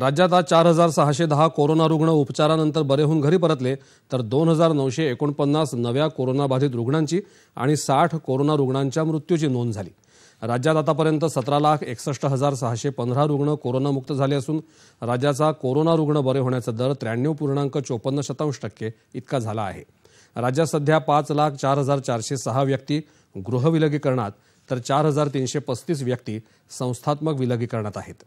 राज्यात आज चार हजार सहाशे दहा कोरोना रुग्ण उपचारानंतर बरे होऊन घरी परतले तर दोन हजार नऊशे एकोणपन्नास नव्या कोरोनाबाधित रुग्णांची आणि साठ कोरोना रुग्णांच्या मृत्यूची नोंद झाली राज्यात आतापर्यंत सतरा लाख एकसष्ट हजार सहाशे पंधरा रुग्ण कोरोनामुक्त झाले असून राज्याचा कोरोना रुग्ण बरे होण्याचा दर त्र्याण्णव पूर्णांक चोपन्न शतांश टक्के इतका झाला आहे राज्यात सध्या पाच लाख चार हजार चारशे सहा व्यक्ती गृहविलगीकरणात तर चार हजार तीनशे पस्तीस व्यक्ती संस्थात्मक विलगीकरणात आहेत